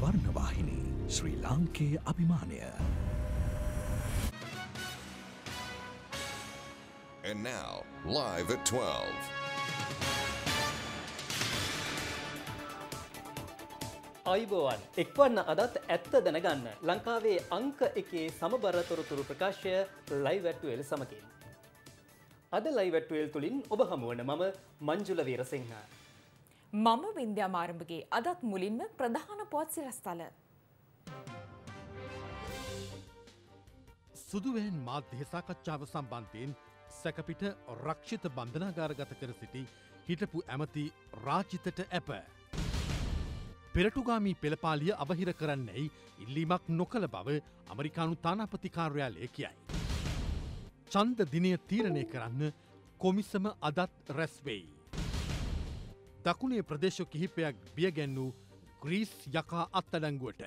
Swarnavahini Sri ලාංකයේ අභිමානය. And now, live at 12. අයිබෝවන් එක්වන්න අදත් ඇත්ත දැනගන්න ලංකාවේ අංක එකේ සමබර තොරතුරු ප්‍රකාශය ලයිවැට්ටුවල් සමකින්. අද ලයිවැට්ටුවල් තුළින් ඔබ හමුවන මම මංජුල වීරසිංහ. මම වින්ද්‍යා මාරඹගේ අදත් මුලින්ම ප්‍රධාන පුවත් සිරස්තල. සුදුවෙන් මාධ්‍ය සාකච්ඡාව සම්බන්ධයෙන් සැකපිට රක්ෂිත බන්ධනාගාරගත කර සිටි හිටපු ඇමති රාජිතට ඇප. පෙරටුගාමී පෙළපාලිය අවහිර කරන්නේයි ඉල්ලීමක් නොකළ බව අමරිකානු තානාපතිකාර්යාලය කියයි. චන්ද දිනය තීරණය කරන්න කොමිසම අදත් රැස්වෙයි. දකුණේ ප්‍රදේශ කිහිපයක් බියගැන්වූ ග්‍රීස් යකා අත්තඩංගුවට.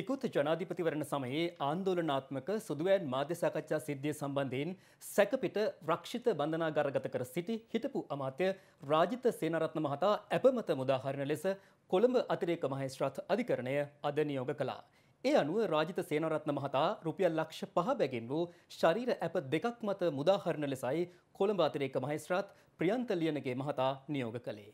එකුත් ජනාධිපතිවරණ සමයේ ආන්දෝලනාත්මක සුදුවෑන් මාධ්‍ය සාකච්ඡා සිද්ධිය සම්බන්ධයෙන් සැකපිට රක්ෂිත බන්ධනාගරගත කර සිටි හිටපු අමාත්‍ය රාජිත සේනරත්න මහතා ඇපමත මුදාහරණ ලෙස කොළඹ අතිරේක මහේස්ත්‍රාත් අධිකරණය අද නියෝග කළා. ඒ අනුව රාජිත සේනරත්න මහතා රුපියල් ලක්ෂ පහ බැගින් වූ ශරීර ඇප දෙකක් මත මුදාහරණ ලෙසයි කොළඹ අතිරේක මහේස්ත්‍රාත් ප්‍රියන්ත ලියනගේ මහතා නියෝග කළේ.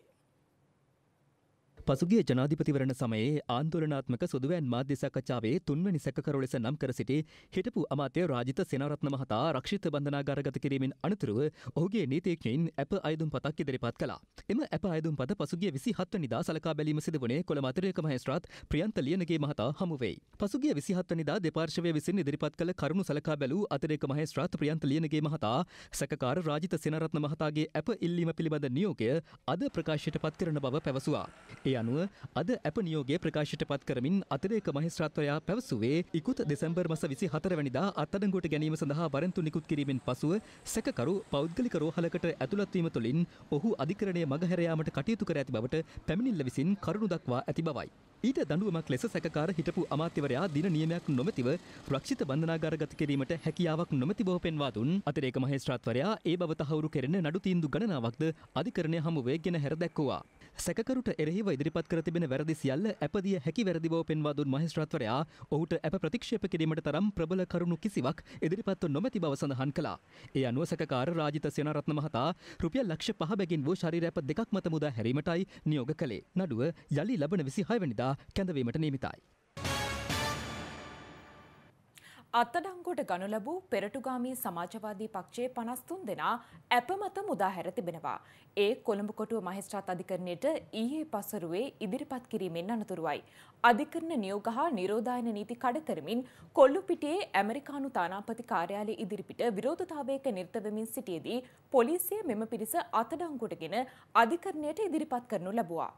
පසුගිය ජනාධිපතිවරණ සමයේ ආන්දෝලනාත්මක සුදුවෑන් මාධ්‍ය සාකච්ඡාවේ තුන්වැනි සැකකරු ලෙස නම් කර සිටි හිටපු අමාත්‍ය රාජිත සෙනරත්න මහතා රක්ෂිත බන්ධනාගාරගත කිරීමෙන් අනතුරුව ඔහුගේ නීතිඥයින් ඇප අයදුම් පතක් ඉදිරිපත් කළා. එම ඇප අයදුම් පත පසුගිය 27 වෙනිදා සලකා බැලීම සිදු වුණේ කොළඹ අතිරේක මහේස්ත්‍රාත් ප්‍රියන්ත ලියනගේ මහතා හමු වෙයි. පසුගිය 27 වෙනිදා දෙපාර්ශවය විසින් ඉදිරිපත් කළ කරුණු සලකා බැලූ අතිරේක මහේස්ත්‍රාත් ප්‍රියන්ත ලියනගේ මහතා සැකකාර රාජිත සෙනරත්න මහතාගේ ඇප ඉල්ලීම පිළිබඳ නියෝගය අද ප්‍රකාශයට පත් කරන බව පැවසුවා. ඒ ඒ අනුව අද ඇප නියෝගේ ප්‍රකාශයට පත් කරමින් අතරේක මහිස්ත්‍රාත්වයා පැවසුවේ ඉකුත් දෙසැම්බර් මස විසි හතරවැනිදා අත්තඩංගුවට ගැනීම සඳහා වරන්තු නිකුත් කිරීමෙන් පසුව සැකකරු පෞද්ගලික රෝහලකට ඇතුළත්වීම තුළින් ඔහු අධිකරණය මගහැරයාමට කටයුතු කර ඇති බවට පැමිණිල්ල විසින් කරුණු දක්වා ඇති බවයි. ඊට දඩුවමක් ලෙස සැකකාර හිටපු අමාත්‍යවරයා දින නියමයක් නොමැතිව රක්ෂිත බන්ධනාගාරගත කිරීමට හැකියාවක් නොමැති බව පෙන්වා දුන් අතිරේක මහේස්ත්‍රාත්වරයා ඒ බව තහවුරු කෙරෙන නඩු තීන්දු ගණනාවක්ද අධිකරණය හමුවේ ගෙන හැර දැක්වුවා. සැකරුට එරෙහිව ඉදිරිපත් කර තිබෙන වැරදි සියල්ල ඇපදිය හැකි වැරදි බව පෙන්වා දුන් මහේස්ත්‍රාත්වරයා ඔහුට ඇප ප්‍රතික්ෂේප කිරීමට තරම් ප්‍රබල කරුණු කිසිවක් ඉදිරිපත් නොමැති බව සඳහන් කළා. ඒ අනුව සැකකාර රාජිත සේනාරත්න මහතා රුපියල් ලක්ෂ පහ බැගින් වූ ශරීර ඇප දෙකක් මත මුදා හැරීමටයි නියෝග කළේ. නඩුව යළි ලබන 26 වෙනිදා කැඳවීමට නියමිතයි. අත්තඩංගුවට ගනු ලැබූ පෙරටුගාමී සමාජවාදී පක්ෂයේ පනස්තුන් දෙනා ඇප මත මුදාහැර තිබෙනවා. ඒ කොළඹ කොටුව මහිස්ත්‍රාත් අධිකරණයට ඊයේ පසරුවේ ඉදිරිපත් කිරීමෙන් අනතුරුවයි. අධිකරණ නියෝග හා නිරෝධායන නීති කඩ කරමින් කොල්ලුපිටියේ ඇමරිකානු තානාපති කාර්යාලය ඉදිරිපිට විරෝධතාවයක නිරත වෙමින් සිටියේදී පොලිසිය මෙම පිරිස අත්අඩංගුවටගෙන අධිකරණයට ඉදිරිපත් කරනු ලැබුවා.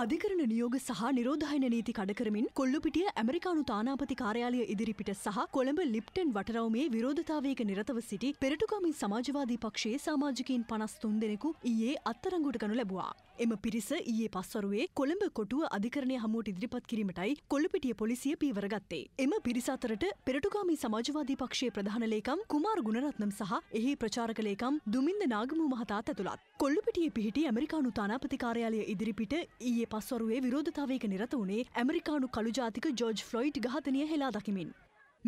අධිකරණ නියෝග සහ නිරෝධායන නීති කඩකරමින් කොල්ලුපිටිය ඇමරිකානු තානාපති කාර්යාලය ඉදිරිපිට සහ කොළඹ ලිප්ටන් වටරවමේ විරෝධතාවයක නිරතව සිටි පෙරටුගාමී සමාජවාදී පක්ෂයේ සාමාජිකයින් පනස් තුන් දෙනෙකු ඊයේ අත්තරංගුට ගනු ලැබවා. එම පිරිස ඊයේ පස්වරුවේ කොළඹ කොටුව අධිකරණය හමුවට ඉදිරිපත් කිරීමටයි කොල්ලපිටිය පොලිසිය පීවරගත්තේ. එම පිරිස අතරට පෙරටුගාමී සමාජවාදී පක්ෂයේ ප්‍රධාන ලේකම් කුමාර් ගුණරත්නම් සහ එහි ප්‍රචාරක ලේකම් දුමින්ද නාගමූ මහතාත් ඇතුළත්. කොල්ලපිටියේ පිහිටි ඇමරිකානු තානාපති කාර්යාලය ඉදිරිපිට ඊයේ පස්වරුවේ විරෝධතාවයක නිරත වුණේ ඇමරිකානු කළු ජාතික ජෝර්ජ් ෆ්ලොයිඩ් ඝාතනය හෙලා දකිමින්.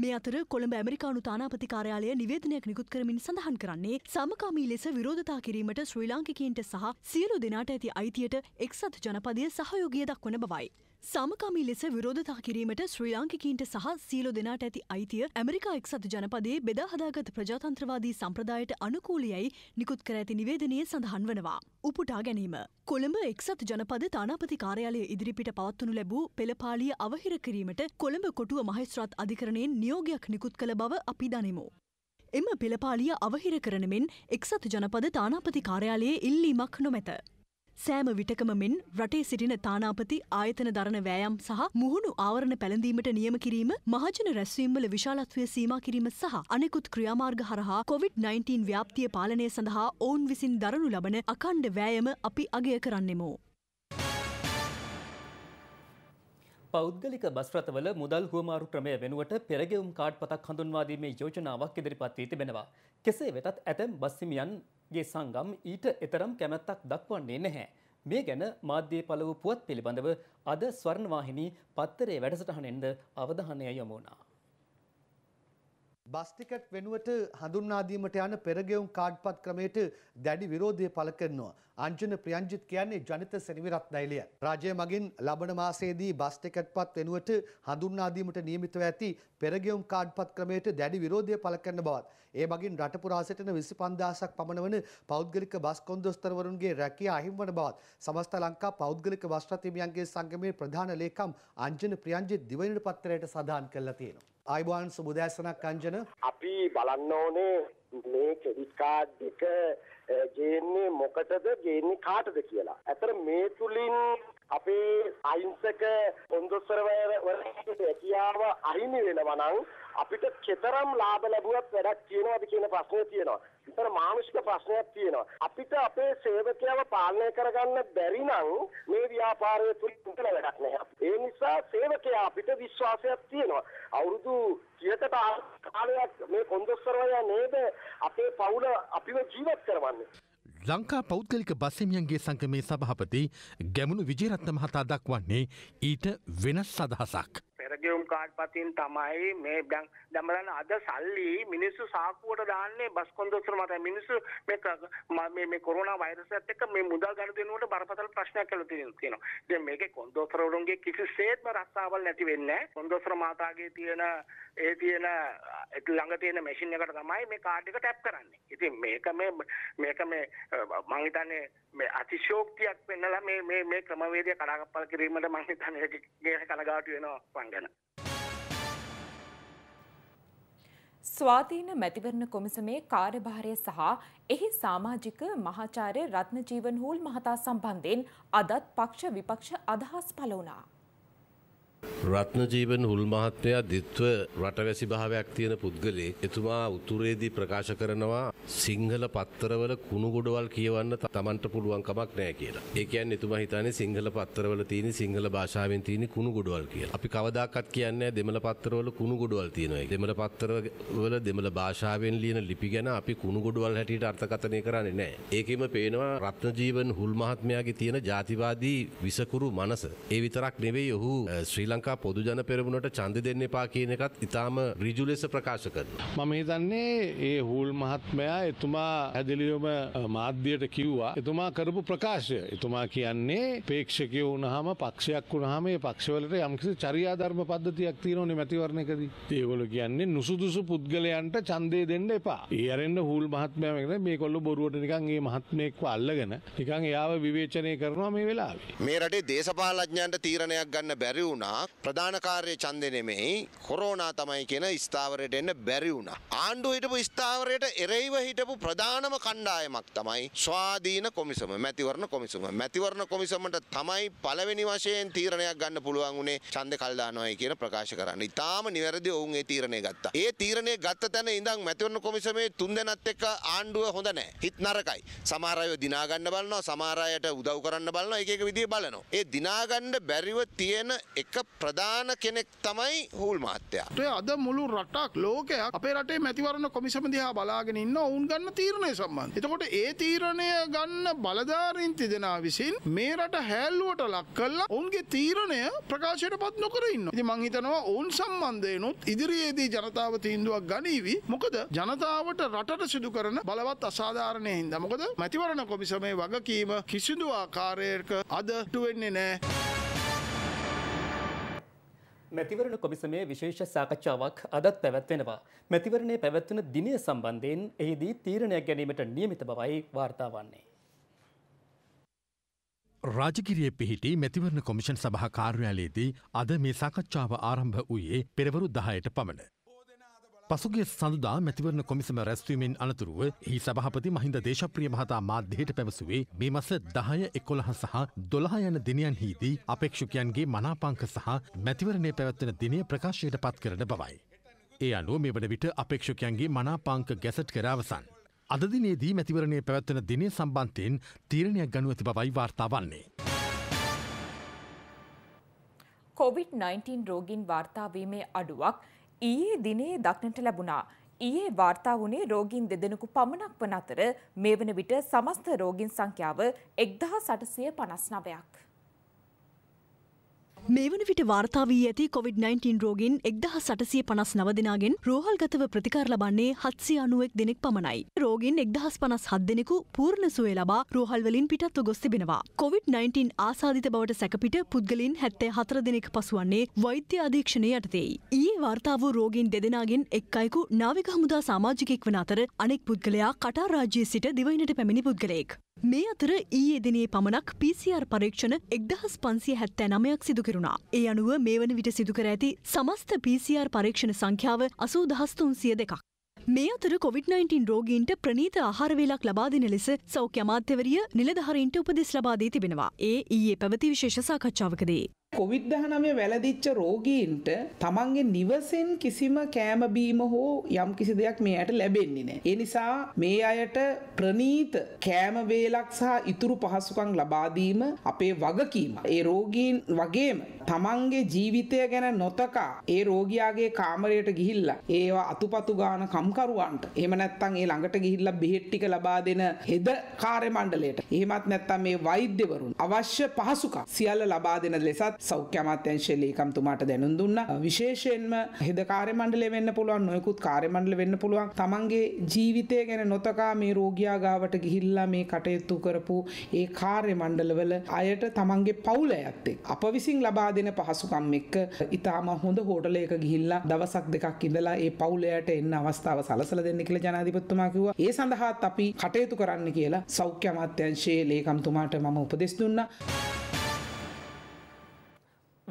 මේ අතර කොළඹ ඇමරිකානු තානාපති කාර්යාලය නිවේදනයක් නිකුත් කරමින් සඳහන් කරන්නේ සමකාමී ලෙස විරෝධතා කිරීමට ශ්‍රී ලාංකිකයින්ට සහ සියලු දෙනාට ඇති අයිතියට එක්සත් ජනපදය සහයෝගය දක්වන බවයි. සාමකාමී ලෙස විරෝධතා කිරීමට ශ්‍රී ලාංකිකීන්ට සහ සීලු දෙනාට ඇති අයිතිය ඇමරිකා එක්සත් ජනපදයේ බෙදා හදාගත් ප්‍රජාතන්ත්‍රවාදී සම්ප්‍රදායට අනුකූලියයි නිකුත් කර ඇති නිවේදනයේ සඳහන් වනවා. උපුටා ගැනීම. කොළඹ එක්සත් ජනපද තානාපති කාර්යාලය ඉදිරිපිට පවත්වනු ලැබූ පෙළපාලිය අවහිර කිරීමට කොළඹ කොටුව මහස්ත්‍රාත් අධිකරණයෙන් නියෝගයක් නිකුත් කළ බව අපි දනිමු. එම පෙළපාලිය අවහිර කරනමෙන් එක්සත් ජනපද තානාපති කාර්යාලයේ ඉල්ලීමක් නොමැත. සෑම විටකම මෙන් රටේ සිටින තානාපති ආයතන දරණ වෑයම් සහ මුහුණු ආවරණ පැළඳීමට නියම කිරීම මහජන රැස්වීම්වල විශාලත්වය සීමා කිරීම සහ අනෙකුත් ක්‍රියාමාර්ග හරහා කොවිD-19 ව්‍යාප්තිය පාලනය සඳහා ඔවුන් විසින් දරනු ලබන අකණ්ඩ වෑයම අපි අගය කරන්නෙමු. පෞද්ගලික බස් රථවල මුදල් හුවමාරු ක්‍රමය වෙනුවට පෙරගෙවුම් කාඩ් පතක් හඳුන්වාදීමේ යෝජනාවක් ඉදිරිපත් වී තිබෙනවා. කෙසේ වෙතත් ඇතැම් බස් හිමියන් ගේ සංගම් ඊට එතරම් කැමැත්තක් දක්වන්නේ නැහැ. මේ ගැන මාධ්‍යයේ පළ වූ පුවත් පිළිබඳව අද ස්වර්ණවාහිනී පත්තරේ වැඩසටහනෙන්ද අවධානය යොමුණා. බස් ටිකට් වෙනුවට හඳුන්වා දීමට යන පෙරගෙවුම් කාඩ්පත් ක්‍රමයට දැඩි විරෝධය පළ කරනවා. අංජන ප්‍රියංජිත් කියන්නේ ජනිත සෙනවිරත් දෛලිය. රාජ්‍ය මගින් ලබන මාසයේදී බස් ටිකට්පත් වෙනුවට හඳුන්වා දීමට නියමිතව ඇති පෙරගෙවුම් කාඩ්පත් ක්‍රමයට දැඩි විරෝධය පළ කරන බවත්. ඒ මගින් රට පුරා සිටින 25000ක් පමණ වන පෞද්ගලික බස් කොන්දොස්තරවරුන්ගේ රැකියා අහිමි වන බවත්. සමස්ත ලංකා පෞද්ගලික බස් රථ හිමියන්ගේ සංගමේ ප්‍රධාන ලේකම් අංජන ප්‍රියංජිත් දිවයින පත්‍රයට සඳහන් කරලා තියෙනවා. ආයිබෝන් සුබදෑසනක් අංජන අපි බලන්න ඕනේ මේ ක්‍රෙඩිට් කාඩ් එක ගේන්නේ මොකටද ගේන්නේ කාටද කියලා. ඇතර මේ තුලින් අපේ අහිංසක පොන්දොස්වරවරයාට හැකියාව අහිමි වෙනවා නම් අපිට කෙතරම් ලාභ ලැබුවත් වැඩක් තියෙනවද කියන ප්‍රශ්නය තියෙනවා. විතර මානුෂික ප්‍රශ්නයක් තියෙනවා. අපිට අපේ සේවකයව පාලනය කරගන්න බැරි නම් මේ ව්‍යාපාරය තුල තුල වැඩක් නැහැ. ඒ නිසා සේවකයා අපිට විශ්වාසයක් තියෙනවා. අවුරුදු 30කට කාලයක් මේ කොන්දොස්තරවරයා නේද අපේ පවුල අපිව ජීවත් කරවන්නේ. ලංකා පෞද්ගලික බස්සමියන්ගේ සංගමේ සභහපති ගැමුණු විජේරත්ත මහතා දක්වන්නේ ඊට වෙනස් සදහසක්. මැදියුම් කාඩ් පතින් තමයි මේ දැන් දැන් බලන්න අද සල්ලි මිනිස්සු සාක්කුවට දාන්නේ බස් කොන්දොස්තර මත මිනිස්සු මේ මේ මේ කොරෝනා වෛරසයත් එක්ක මේ මුදල් ගන්න දෙනකොට බරපතල ප්‍රශ්නයක් කියලා තියෙනවා. ඉතින් මේකේ කොන්දොස්තරවරුන්ගේ කිසිසේත්ම රස්සාවල් නැති වෙන්නේ. කොන්දොස්තර මාතාගේ තියෙන ඒ තියෙන ළඟ තියෙන මැෂින් එකට තමයි මේ කාඩ් එක ටැප් කරන්නේ. ඉතින් මේක මේ මේක මේ මං හිතන්නේ මේ අතිශෝක්තියක් වෙන්නලා මේ මේ මේ ක්‍රමවේදය කඩාකප්පල් කිරීමට මම හිතන්නේ ඒක කනගාටු වෙනවා මං ගැන. ස්වාධීන මැතිවරණ කොමිසමේ කාර්යභාරය සහ එහි සමාජික මහාචාර්ය රත්නජීවන් හූල් මහතා සම්බන්ධයෙන් අදත් පක්ෂ විපක්ෂ අදහස් පළ වුණා. රත්නජීවන් හුල් මහත්තයා දිත්ව රටවැසි භාවයක් තියෙන පුද්ගලේ එතුමා උතුරේදී ප්‍රකාශ කරනවා සිංහල පත්තරවල කුණු ගොඩවල් කියවන්න තමන්ට පුළුවන් කමක් නෑ කියලා. ඒ කියන්නේ එතුමා හිතන්නේ සිංහල පත්තරවල තියෙන සිංහල භාෂාවෙන් තියෙන කුණු ගොඩවල් කියලා. අපි කවදාකවත් කියන්නේ දෙමළ පත්තරවල කුණු ගොඩවල් තියෙනවා. දෙමළ පත්තරවල දෙමළ භාෂාවෙන් ලියන ලිපි ගැන අපි කුණු ගොඩවල් හැටියට අර්ථකථනය කරන්නේ නෑ. ඒකෙම පේනවා රත්නජීවන් හුල් මහත්මයාගේ තියෙන ජාතිවාදී විසකුරු මනස. ඒ විතරක් නෙවෙයි ඔහු ශ්‍රී ලංකා පොදුජන පෙරමුණට චන්ද දෙන්න එපා කියන එකත් ඉතාම රිජු ලෙස ප්‍රකාශ කරන. මම හිතන්නේ ඒ හූල් මහත්මයා එතුමා හැදිලියොම මාධ්‍යයට කිව්වා එතුමා කරපු ප්‍රකාශය එතුමා කියන්නේ පේක්ෂකය වුණහම පක්ෂයක් වුණහම මේ පක්ෂවලට යම්කිසි චරියාධර්ම පද්ධතියක් තියෙනවනේ මැතිවරණයකදී. ඒගොල්ලෝ කියන්නේ නුසුදුසු පුද්ගලයන්ට ඡන්දය දෙන්න එපා. ඒ අරෙන්න හූල් මහත්මයා මේකට මේගොල්ලෝ බොරුවට නිකන් මේ මහත්මයෙක්ව අල්ලගෙන නිකන් එයාව විවේචනය කරනවා මේ වෙලාවේ. මේ රටේ දේශපාලඥයන්ට තීරණයක් ගන්න බැරි වුණා නිසා ප්‍රධාන කාර්ය ඡන්දෙ නෙමෙයි කොරෝනා තමයි කියන ස්ථාවරයට එන්න බැරි වුණා. ආණ්ඩුව හිටපු ස්ථාවරයට එරෙහිව හිටපු ප්‍රධානම කණ්ඩායමක් තමයි ස්වාධීන කොමිසම මැතිවරණ කොමිසම. මැතිවරණ කොමිසමට තමයි පළවෙනි වශයෙන් තීරණයක් ගන්න පුළුවන් උනේ ඡන්දෙ කල් දානවායි කියන ප්‍රකාශ කරන්න. ඊටාම නිවැරදිව ඔවුන් ඒ තීරණය ගත්තා. ඒ තීරණය ගත්ත තැන ඉඳන් මැතිවරණ කොමිසමේ තුන්දෙනත් එක්ක ආණ්ඩුව හොඳ නැහැ. හිට නරකයි. සමහර අය දිනා ගන්න බලනවා, සමහර අයට උදව් කරන්න බලනවා, එක එක විදිහේ බලනවා. ඒ දිනාගන්න බැරිව තියෙන එක ප්‍රධාන කෙනෙක් තමයි හූල් මහත්තයා. ඔය අද මුළු රටක් ලෝකයක් අපේ රටේ මැතිවරණ කොමිසම දිහා බලාගෙන ඉන්න ඔවුන් ගන්න තීරණය සම්බන්ධ. එතකොට ඒ තීරණය ගන්න බලධාරීන් තිදෙනා විසින් මේ රට හැල්ලුවට ලක් කළා ඔවුන්ගේ තීරණය ප්‍රකාශයට පත් නොකර ඉන්නවා. ඉතින් මං හිතනවා ඔවුන් සම්බන්ධයෙන්ුත් ඉදිරියේදී ජනතාව තීන්දුවක් ගනීවි. මොකද ජනතාවට රටට සිදු කරන බලවත් අසාධාරණේ හින්දා. මොකද මැතිවරණ කොමිසමේ වගකීම කිසිදු ආකාරයක අද ටු වෙන්නේ නැහැ. මැතිවරණ කොමිසමේ විශේෂ සාකච්ඡාවක් අදත් පැවැත්වෙනවා. මැතිවරණය පැවැත්වන දිනය සම්බන්ධයෙන් එහිදී තීරණයක් ගැනීමට නියමිත බවයි වාර්තා වන්නේ. රාජකිරිය පිහිටි මැතිවරණ කොමිෂන් සභහ කාර්යාලයේදී අද මේ සාකච්ඡාව ආරම්භ වූයේ පෙරවරු දහයට පමණ. පසුගේ සඳුදා මැතිවරණ කොමිසම රැස්වීමෙන් අනතුරුව එහි සභහපති මහින්ද දේශප්‍රිය මහතා මාධ්‍යයට පැවසුවේ මේ මස දහය එකොළහ සහ දොළහ යන දිනයන් හිදී අපේක්ෂකයන්ගේ මනාපංක සහ මැතිවරණය පැවත්වෙන දිනය ප්‍රකාශයට පත් කරන බවයි. ඒ අනුව මේ වන විට අපේක්ෂකයන්ගේ මනාපාංක ගැසට් කරවසන්. අදදිනයේදී මැතිවරණය පැවත්වන දිනය සම්බන්ධයෙන් තීරණයක් ගනු ඇති බවයි වාර්තා වන්නේ. COVID-19 රෝගින් වාර්තාාවීමේ අඩුවක් ඊයේ දිනේ දක්නට ලැබුණා. ඊයේ වාර්තා වුණේ රෝගීන් දෙදෙනෙකු පමණක් වන අතර මේ වන විට සමස්ත රෝගීන් සංඛ්‍යාව 1859ක්. මේ වන විට වාර්තා වී ඇති COොVID-19 රෝගෙන් එක්දහ සටසිය පනස් නවදිනාගෙන් රෝහල්ගතව ප්‍රතිකාර ලබන්නේ හත්සිය අනුවෙක් දෙනෙක් පමණයි. රෝගෙන් එක්දහස් පනස් හත් දෙනෙකු පූර්ණ සුවය ලබා රෝහල්වලින් පිටත්ව ගොස් තිබෙනවා. COොVID-19 ආසාධිත බවට සැකපිට පුද්ගලින් හැත්තේ හතර දෙනෙක් පසුවන්නේ වෛද්‍ය අධීක්ෂණය යටතෙයි. ඒ වාර්තාාව රෝගෙන් දෙදෙනගෙන් එක් අයකු නාවික හමුදා සාමාජිකෙක් වන අතර අනෙක් පුද්ගලයා කටා රාජ්‍යය සිට දිවයිනට පැමිණි පුද්ගලයෙක්. මේ අතර ඊයේ දිනේ පමණක් PCR පරීක්ෂණ එක්දහස් පන්සිය හැත්තෑ නමයක් සිදුක කෙරුණා. ඒ අනුව මේ වන විට සිදුකර ඇති සමස්ත PCR පරීක්ෂණ සංඛ්‍යාව අසූ දහස්තුන්සිය දෙකක්. මේ අතර කොවිD-19 රෝගීන්ට ප්‍රනීත ආහාරවේලක් ලබාදින ලෙස සෞඛ්‍ය අමාත්‍යවරිය නිලධහරින්ට උපදෙස් ලබාදී තිබෙනවා. ඒ ඊයේ පැවති විශේෂ සාකච්ඡාවකදී. කොවිඩ් 19 වැළදිච්ච රෝගීන්ට තමන්ගේ නිවසෙන් කිසිම කෑම බීම හෝ යම් කිසි දෙයක් මෙයාට ලැබෙන්නේ නැහැ. ඒ නිසා මේ අයට ප්‍රනීත කෑම වේලක් සහ ඉතුරු පහසුකම් ලබා දීම අපේ වගකීම. ඒ රෝගීන් වගේම තමන්ගේ ජීවිතය ගැන නොතකා ඒ රෝගියාගේ කාමරයට ගිහිල්ලා ඒවා අතුපතු ගාන කම්කරුවන්ට එහෙම නැත්නම් ඒ ළඟට ගිහිල්ලා බෙහෙත් ටික ලබා දෙන හෙද කාර්ය මණ්ඩලයට එහෙමත් නැත්නම් මේ වෛද්‍යවරුන් අවශ්‍ය පහසුකම් සියල්ල ලබා දෙන ලෙසත් සෞඛ්‍ය අමාත්‍යංශයේ ලේකම්තුමාට දැනුම් දුන්නා. විශේෂයෙන්ම හෙද කාර්ය මණ්ඩලය වෙන්න පුළුවන්, නොයෙකුත් කාර්ය මණ්ඩල වෙන්න පුළුවන්. තමන්ගේ ජීවිතය ගැන නොතකා මේ රෝගියා ගාවට ගිහිල්ලා මේ කටයුතු කරපු ඒ කාර්ය මණ්ඩලවල අයට තමන්ගේ පවුල ඇත්තේ. අප විසින් ලබා දෙන පහසුකම් එක්ක ඉතාම හොඳ හෝටලයක ගිහිල්ලා දවසක් දෙකක් ඉඳලා ඒ පවුලයට එන්න අවස්ථාව සලසලා දෙන්න කියලා ජනාධිපතිතුමා කිව්වා. ඒ සඳහාත් අපි කටයුතු කරන්න කියලා සෞඛ්‍ය අමාත්‍යංශයේ ලේකම්තුමාට මම උපදෙස් දුන්නා.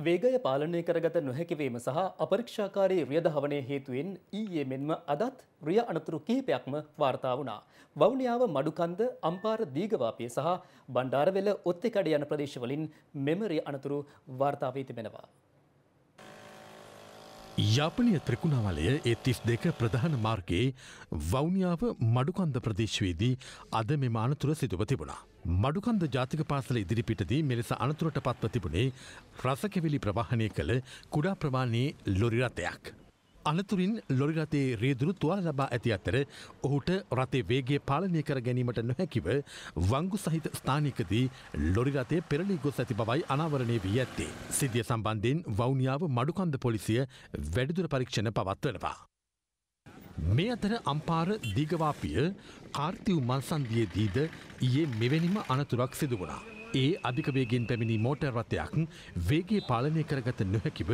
වේගය පාලනය කරගත නොහැකිවීම සහ අපරක්ෂාකාරී රියදහවනය හේතුවෙන් ඊයේ මෙන්ම අදත් රිය අනතුරු කීපයක්ම වාර්තා වුණා. වවුනියාව මඩුකන්ද අම්පාර දීගවාපිය සහ බණ්ඩාරවෙල ඔත්තෙකඩ යන ප්‍රදේශවලින් මෙමරිය අනතුරු වාර්තාාවී තිබෙනවා. යාපනය ත්‍රිකුණාවලය ඒ තිස් දෙක ප්‍රධාන මාර්ගයේ වෞනියාව මඩුකන්ද ප්‍රදේශවේදී අද මෙම අනතුර සිදුව තිබුණා. මඩුකන්ද ජාතික පාසල ඉදිරිපිටදී මෙලෙස අනතුරට පත්ව තිබුණේ රසකෙවිලි ප්‍රවාහනය කළ කුඩා ප්‍රමාණයේ ලොරිරතයක්. අනතුරින් ලොරි රථයේ රියදුරු තුවාල ලබා ඇති අතර ඔහුට රථේ වේගය පාලනය කර ගැනීමට නොහැකිව වංගු සහිත ස්ථානිකදී ලොරි රථයේ පෙරලී ගොස් ඇති බවයි අනාවරණය වී ඇත්තේ. සිද්ධිය සම්බන්ධයෙන් වවුනියාව මඩුකන්ද පොලිසිය වැඩිදුර පරීක්ෂණ පවත්වනවා. මේ අතර අම්පාර දීගවාපිය කාර්තිව් මන්සන්දියේදීද ඊයේ මෙවැනිම අනතුරක් සිදු වුණා. ඒ අධිකවේගෙන් පැමිණි මෝටර් රථයක් වේගේ පාලනය කරගත නොහැකිව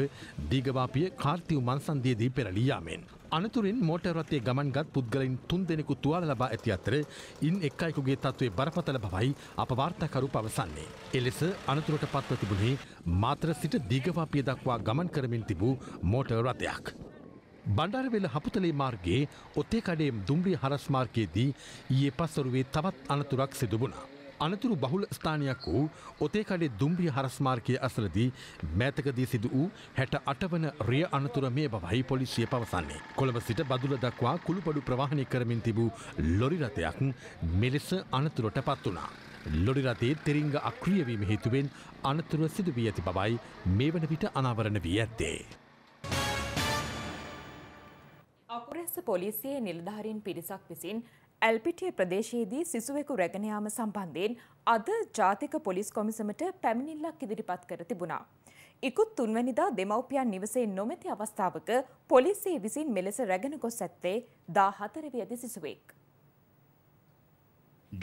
දීගවාපිය කාර්තිව මන්සන්දියදී පෙරලියයාමෙන්. අනතුරින් මෝටර් රථේ ගමන්ගත් පුද්ගලින් තුන් දෙනෙකු තුවාල ලබා ඇති අතර ඉන් එක් අයකුගේ තත්ත්වය බරපතල බවයි අප වාර්තාකරු පවසන්නේ. එලෙස අනතුරට පත්ව තිබුණේ මාත්‍ර සිට දීගවාපිය දක්වා ගමන් කරමින් තිබූ මෝටර් රථයක්. බණ්ඩාරවෙල හපුතලේ මාර්ගයේ ඔත්තේ කඩේම් දුම්රිය හරස්මාර්කයේදී ඒ පස්සරුවේ තවත් අනතුරක් සිදුබුණා. අනතුරු බහුල ස්ථානයක් වූ ඔතේකඩේ දුම්රිය හරස්මාර්කය අසලදී මෑතකදී සිදු වූ හැට අටවන රිය අනතුර මේ බවයි පොලිසිය පවසන්නේ. කොළඹ සිට බදුල දක්වා කුළුපඩු ප්‍රවාහණය කරමින් තිබූ ලොරි රථයක් මෙලෙස අනතුරට පත් වුණා. ලොරි රථයේ තෙරිංග අක්‍රිය වීම හේතුවෙන් අනතුර සිදු වී ඇති බවයි මේ වන විට අනාවරණ වී ඇත්තේ. අකුරැස්ස පොලිසියේ නිලධාරීන් පිරිසක් විසින් ඇල්පිටිය ප්‍රදේශයේදී සිසුවෙකු රැගෙන යාම සම්බන්ධයෙන් අද ජාතික පොලිස් කොමිසමට පැමිණිල්ලක් ඉදිරිපත් කර තිබුණා. ඉකුත් තුන්වැනිදා දෙමව්පියන් නිවසේ නොමැති අවස්ථාවක පොලිසිය විසින් මෙලෙස රැගෙන ගොස් ඇත්තේ දා හතරවියදි සිසුවෙක්.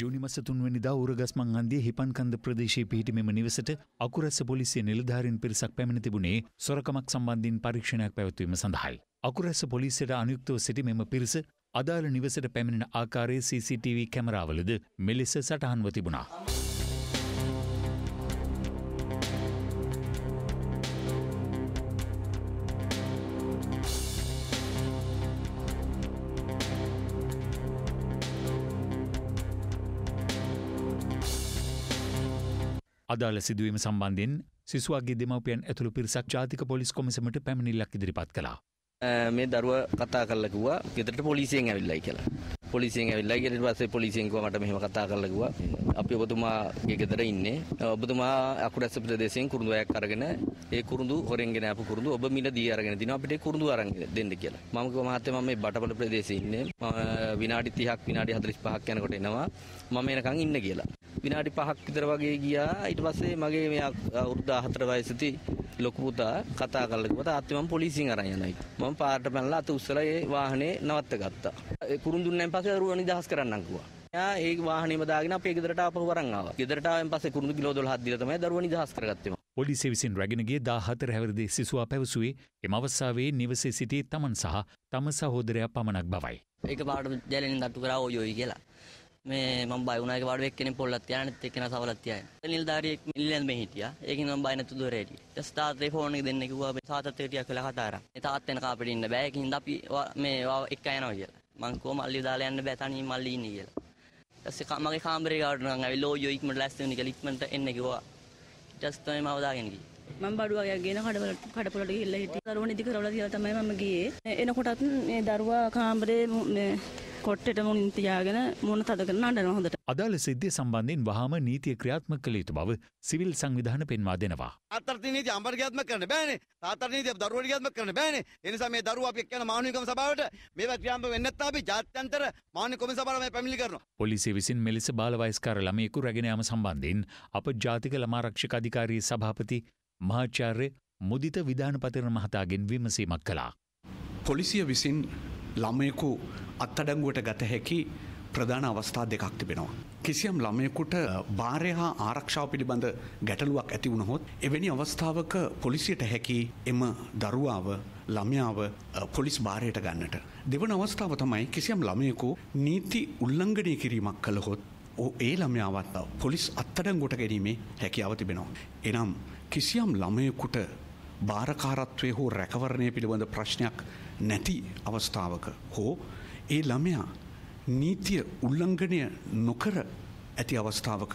ජුනි මස තුන්වැනිදා උරගස්මන් හන්දිය හිපන්කන්ද ප්‍රදේශයේ පිහිටි මෙම නිවසට අකුරැස පොලිසිය නිලධාරීන් පිරිසක් පැමිණ තිබුණේ සොරකමක් සම්බන්ධයෙන් පරීක්ෂණයක් පැවැත්වීම සඳහායි. අකුරැස පොලිසියට අනුයුක්තව සිටි මෙම පිරිස අදාළ නිවසට පැමිණෙන ආකාරයේ CCTV කැමරාවලද මෙලෙස සටහන්ව තිබුණා. අදාළ සිදුවීම සම්බන්ධයෙන් සිසුවගේ දෙමවපියන් ඇතුළු පිරිසක් ජාතික පොලිස් කොමිසමට පැමිණිල්ලක් ඉදිරිපත් කළා. මේ දරුවා කතා කරලා කිව්වා ගෙදරට පොලිසියෙන් ඇවිල්ලායි කියලා. පොලිසියෙන් ඇවිල්ලා ඊට පස්සේ පොලිසියෙන් කිව්වා මට මෙහෙම කතා කරලා කිව්වා අපි ඔබතුමාගේ ගෙදර ඉන්නේ. ඔබතුමා අකුරැස්ස ප්‍රදේශයෙන් කුරුඳු අයක් අරගෙන ඒ කුරුඳු හොරෙන්ගෙන ආපු කුරුඳු ඔබ මිල දී අරගෙන දිනවා අපිට ඒ කුරුඳු අරන් දෙන්න කියලා. මම කිව්වා මහත්තයා මම මේ බටපල ප්‍රදේශයේ ඉන්නේ. මම විනාඩි 30ක් විනාඩි 45ක් යනකොට එනවා. මම එනකන් ඉන්න කියලා. විනාඩි 5ක් විතර වගේ ගියා. ඊට පස්සේ මගේ මෙයා අවුරුදු 14 වයසදී ලොකු පුතා කතා කරලා කිව්වා තාත්තේ මම පොලිසියෙන් අරන් යනයි. මම පාරට පැනලා අත උස්සලා ඒ වාහනේ නවත්ත ගත්තා. ඒ කුරුන් දුන්නන් පස්සේ අරුව නිදහස් කරන්නම් කිව්වා. එයා ඒ වාහනේම දාගෙන අපේ ගෙදරට ආපහු වරන් ආවා. ගෙදරට ආවෙන් පස්සේ කුරුඳු කිලෝ 12ක් දීලා තමයි දරුවා නිදහස් කරගත්තේ. පොලිසිය විසින් රැගෙනගේ දාහතර හැවරදේ සිසුවා පැවසුවේ එම අවස්සාාවේ නිවසේ සිටි තමන් සහ තම සහෝදරයක් පමණක් බවයි. එක පාට ජැලෙන් ගටු කරා ඔයෝයි කියලා මේ මම බය වුණා ඒක වාඩි වෙක් කෙනෙක් පොල්ලක් තියාගෙන ඉතින් එක්කෙනා සවලක් තියාගෙන. නිලධාරියෙක් නිලඳ මේ හිටියා. ඒකෙන් මම බය නැතුව දොරේ හිටියේ. ඊට පස්සේ තාත්තේ ෆෝන් එක දෙන්න කිව්වා මේ තාත්තට ටිකක් වෙලා කතා කරා. මේ තාත්තේන කාපෙට ඉන්න බෑ. ඒකින්ද අපි මේ එක්ක යනවා කියලා. මං කිව්වා මල්ලිව දාලා යන්න බෑ තනියම මල්ලි ඉන්නේ කියලා. ඊට පස්සේ මගේ කාමරේ ගාවට නම් ඇවිල්ලා ඔයෝ ඉක්මනට ලෑස්ති වෙන්න කියලා ඉක්මනට එන්න කිව්වා. ඊට පස්සේ තමයි මම දාගෙන ගියේ. මම බඩුවගයක් ගෙන කඩවල කඩපොලට ගිහිල්ලා හිටියා. දරුවෝ නිදි කරවලා තියලා තමයි මම ගියේ. එනකොටත් මේ දරුවා කාමරේ කොට්ටට මුලින් තියාගෙන මුණ තද කරන අඬනවා හොඳට. අදාළ සිද්ධිය සම්බන්ධයෙන් වහාම නීතිය ක්‍රියාත්මක කළ යුතු බව සිවිල් සංවිධාන පෙන්වා දෙනවා. තාත්තට නීතිය අම්බර ක්‍රියාත්මක කරන්න බෑනේ. තාත්තට නීතිය දරුවන්ට ක්‍රියාත්මක කරන්න බෑනේ. ඒ නිසා මේ දරුවෝ අපි එක්ක යන මානවිකම සභාවට මේවා ක්‍රියාත්මක වෙන්නේ නැත්නම් අපි ජාත්‍යන්තර මානව කොමිසම සභාවට මේ පැමිණිලි කරනවා. පොලිසිය විසින් මෙලෙස බාලවයස්කාර ළමයෙකු රැගෙන යාම සම්බන්ධයෙන් අප ජාතික ළමා ආරක්ෂක අධිකාරී සභාපති මහාචාර්ය මුදිත විධානපතිරණ මහතාගෙන් විමසීමක් කළා. පොලිසිය විසින් ළමයෙකු අත්තඩංගුවට ගත හැකි ප්‍රධාන අවස්ථා දෙකක් තිබෙනවා. කිසියම් ළමයකුට භාරය හා ආරක්ෂාව පිළිබඳ ගැටලුවක් ඇති වුණහොත් එවැනි අවස්ථාවක පොලිසියට හැකි එම දරුවාව ළමයාව පොලිස් භාරයට ගන්නට. දෙවන අවස්ථාව තමයි කිසියම් ළමයකු නීති උල්ලංඝනය කිරීමක් කළහොත් ඒ ළමයාවත් පොලිස් අත්තඩංගොට ගැනීමේ හැකියාව තිබෙනවා. එනම් කිසියම් ළමයකුට භාරකාරත්වය හෝ රැකවරණය පිළිබඳ ප්‍රශ්නයක් නැති අවස්ථාවක හෝ ඒ ළමයා නීතිය උල්ලංඝනය නොකර ඇති අවස්ථාවක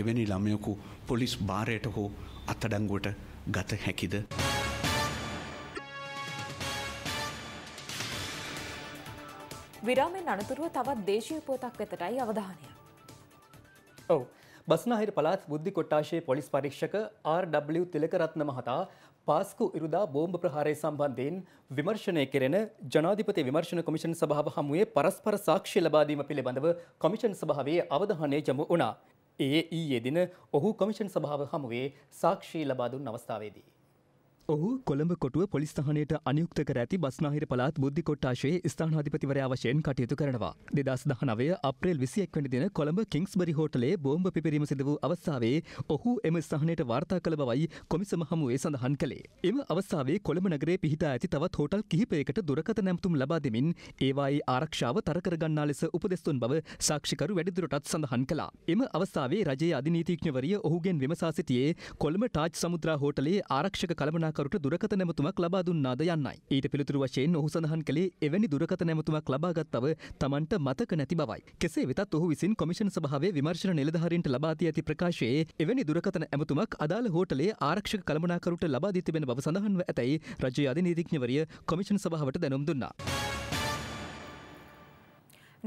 එවැනි ළමයකු පොලිස් භාරයට හෝ අත්තඩංගුවට ගත හැකිද. විරාමෙන් අනතුරුව තවත් දේශීය පුවතක් වෙතටයි අවධානය. ඔව්. බස්නාහිර පළාත් බුද්ධි කොට්ටාශයේ පොලිස් පරීක්ෂක ආර්.ඩබ්ලිව් තිලකරත්න මහතා පාස්කු ඉරුදා බෝම්භ ප්‍රහාරය සම්බන්ධයෙන් විමර්ශනය කෙරෙන ජනාධිපති විමර්ශන කොමිෂන් සභාව හමුවේ පරස්පර සාක්ෂි ලබාදීම පිළිබඳව කොමිෂන් සභාවේ අවධානය යොමු වුණා. ඒ ඊයේ දින ඔහු කොමිෂන් සභාව හමුවේ සාක්ෂි ලබා දුන් අවස්ථාවේදී ඔහු කොළඹ කොටුව පොලිස්ථානයට අනියුක්ත කර ඇති බස්නාහිර පළාත් බුද්ධි කොට්ටාශයේ ස්ථානාධිපතිවරයා වශයෙන් කටයුතු කරනවා. දෙදස් දහනවය අප්‍රේල් විසියෙක් වැනි දින කොළඹ කිංස්බරි හෝටලේ බෝම්බ පිපිරීම සිදු වූ අවස්ථාවේ ඔහු එම ස්ථානයට වාර්තා කළ බවයි කොමිසම හමුවේ සඳහන් කළේ. එම අවස්ථාවේ කොළඹ නගරේ පිහිටා ඇති තවත් හෝටල් කිහිපයකට දුරකථන නැමතුම් ලබා දෙමින් ඒවායේ ආරක්ෂාව තරකර ගන්නා ලෙස උපදෙස් දුන් බව සාක්ෂිකරු වැඩිදුරටත් සඳහන් කළා. එම අවස්ථාවේ රජයේ අධිනීතිඥවරිය ඔහුගෙන් විමසා සිටියේ කොළඹ ටාජ් සමුද්‍රා හෝටලේ ආරක්ෂක කළමනා කළමනාකරුට දුරකත නැමතුමක් ලබා දුන්නාද යන්නයි. ඊට පිළිතුරු වශයෙන් ඔහු සඳහන් කළේ එවැනි දුරකත නැමතුමක් ලබාගත් බව Tamanට මතක නැති බවයි. කෙසේ වෙතත් ඔහු විසින් කොමිෂන් සභාවේ විමර්ශන නිලධාරීන්ට ලබා දී ඇති ප්‍රකාශයේ එවැනි දුරකත නැමතුමක් අදාළ හෝටලයේ ආරක්ෂක කළමනාකරුට ලබා දී තිබෙන බව සඳහන්ව ඇතැයි රජයේ අධිනීතිඥවරිය කොමිෂන් සභාවට දැනුම් දුන්නා.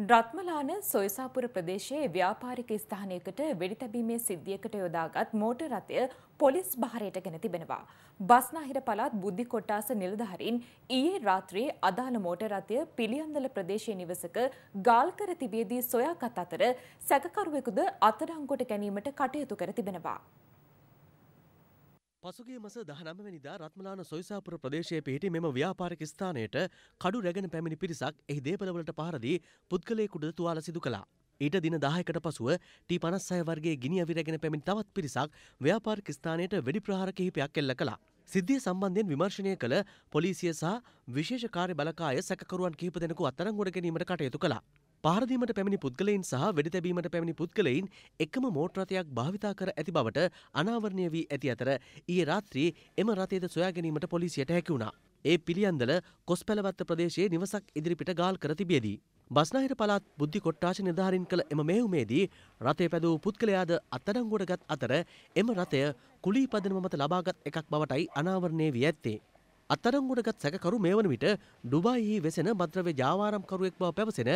රත්මලාන සොයසාපුර ප්‍රදේශයේ ව්‍යාපාරික ස්ථානයකට වෙඩි තැබීමේ සිද්ධියකට යොදාගත් මෝටර් රථය පොලිස් බහරයට ගෙන තිබෙනවා. බස්නාහිර පළාත් බුද්ධි කොට්ටාස නිලධාරීන් ඊයේ රාත්‍රියේ අදාළ මෝටර් රථය පිළියන්දල ප්‍රදේශයේ නිවසක ගාල්කර තිබියදී සොයාගත් අතර සැකකරුවෙකුද අත්අඩංගුවට ගැනීමට කටයුතු කර තිබෙනවා. පසුගේ මස දහනමවැනිදා රත්මලාන සොයිසාපුර ප්‍රදේශය පිහිටි මෙම ව්‍යාපාරික ස්ථානයට කඩු රැගෙන පැමිණි පිරිසක් එහි දේපලවලට පහරදී පුද්ගලයෙකුට තුවාල සිදු කළා. ඊට දින දාහකට පසුව ටී පනස් අය වර්ගේ ගිනි අවිරැගෙන පැමිණි තවත් පිරිසක් ව්‍යාපාරික ස්ථානයට වෙඩි ප්‍රහාර කිහිපයක් එල්ල කළා. සිද්ධිය සම්බන්ධයෙන් විමර්ශනය කළ පොලිසිය සහ විශේෂ කාර්ය බලකාය සැකකරුවන් කිහිප දෙනෙකු අත්අඩංගුවට ගැනීමට කටයුතු කළා. පාරදීමට පැමිණි පුද්ගලයින් සහ වෙඩිතැබීමට පැමිණි පුද්ගලයින් එකම මෝට්‍රතයක් භාවිතා කර ඇති බවට අනාවරණය වී ඇති අතර ඊයේ රාත්‍රී එම රථයද සොයාගැනීමට පොලිසියට හැකි වුණා. ඒ පිළියන්දල කොස්පැලවත්ත ප්‍රදේශයේ නිවසක් ඉදිරිපිට ගාල් කර තිබියදී. බස්නාහිර පළාත් බුද්ධි කොට්ටාශ නිධාරින් කළ එම මෙහුමේදී රථය පැදූ පුද්ගලයාද අත්අඩංගුවට ගත් අතර එම රථය කුලී පදනම මත ලබාගත් එකක් බවටයි අනාවරණය වී ඇත්තේ. අත්අඩංගුවට සැකකරු මේ වන විට ඩුබායිහි වෙසෙන මද්‍රව්‍ය ජාවාරම්කරුවෙක් බව පැවසෙන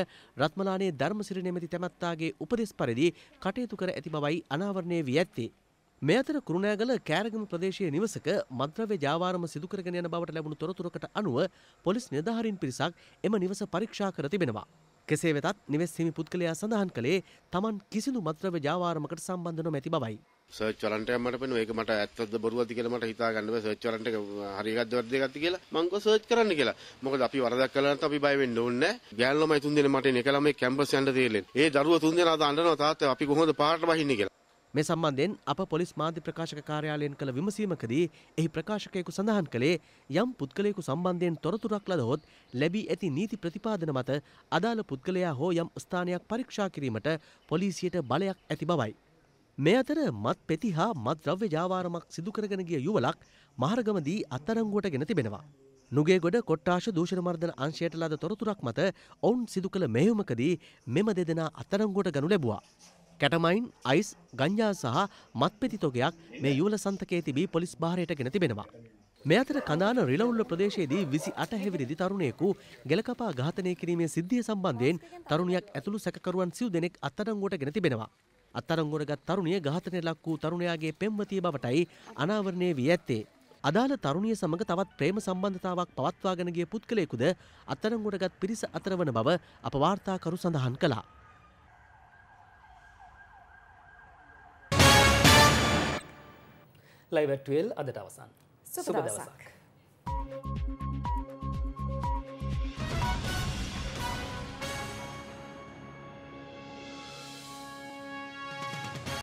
රත්මලානේ ධර්මසිරි නැමැති තැමැත්තාගේ උපදෙස් පරිදි කටයුතු කර ඇති බවයි අනාවරණය වී ඇත්තේ. මේ අතර කුරුණෑගල කෑරගම ප්‍රදේශයේ නිවසක මද්‍රව්‍ය ජාවාරම සිදු කරගෙන යන බවට ලැබුණු තොරතුරකට අනුව පොලිස් නිලධාරීන් පිරිසක් එම නිවස පරීක්ෂා කර තිබෙනවා. කෙසේ වෙතත් නිවෙස් හිමි පුද්ගලයා සඳහන් කළේ Taman කිසිදු මත්ද්‍රව්‍ය ජාවාරමකට සම්බන්ධ නොමැති බවයි. සර්ච් වලන්ට යන්න මට පෙනුනේ ඒක මට ඇත්තද බොරුවද කියලා මට හිතා ගන්න බෑ සර්ච් වලන්ට හරි එකක්ද වැරදි එකක්ද කියලා මං ගෝ සර්ච් කරන්න කියලා. මොකද අපි වරදක් කළා නම් අපි බය වෙන්න ඕනේ නෑ. ගෑනු ළමයි තුන් දෙනෙක් මට එන එක ළමයි කැම්පස් යන්න තේරෙන්නේ. ඒ දරුවෝ තුන් දෙනා අද අඬනවා තාත්තා අපි කොහොමද පාරට බහින්නේ කියලා. මේ සම්බන්ධයෙන් අප පොලිස් මාධ්‍ය ප්‍රකාශක කාර්යාලයෙන් කළ විමසීමකදී එහි ප්‍රකාශකයෙකු සඳහන් කළේ යම් පුද්ගලයෙකු සම්බන්ධයෙන් තොරතුරක් ලදහොත් ලැබී ඇති නීති ප්‍රතිපාදන මත අදාළ පුද්ගලයා හෝ යම් ස්ථානයක් පරීක්ෂා කිරීමට පොලිසියට බලයක් ඇති බවයි. මේ අතර මත් පෙති හා මත් ද්‍රව්‍ය ජාවාරමක් සිදුකරගෙන ගිය යුවලක් මහරගමදී අත්තරංගුවට ගෙන තිබෙනවා. නුගේගොඩ කොට්ටාශ දූෂණමර්ධන අංශයට ලද තොරතුරක් මත ඔවුන් සිදු කළ මෙහෙයුමකදී මෙම දෙදෙනා අත්තරංගුවට ගනු ලැබුවා. කැටමයින්, අයිස්, ගංජා සහ මත්පෙති තොගයක් මේ යුවල සන්තකයේ තිබී පොලිස් භාරයට ගෙන තිබෙනවා. මේ අතර කඳාන රිලවුල්ල ප්‍රදේශයේදී 28 හැවිරිදි තරුණයෙකු ගෙලකපා ඝාතනය කිරීමේ සිද්ධිය සම්බන්ධයෙන් තරුණියක් ඇතුළු සැකකරුවන් සිව් දෙනෙක් අත්අඩංගුවට ගෙන තිබෙනවා. අත්අඩංගුවට තරුණිය ඝාතනය ලක් වූ තරුණයාගේ පෙම්වතිය බවටයි අනාවරණය වී ඇත්තේ. අදාළ තරුණිය සමඟ තවත් ප්‍රේම සම්බන්ධතාවක් පවත්වාගෙන ගිය පුද්ගලයෙකුද අත්අඩංගුවටගත් පිරිස අතර වන බව අප වාර්තාකරු සඳහන් කළා. ලයිවැට්ටවල් අදට අවසන් සුප දවසක්.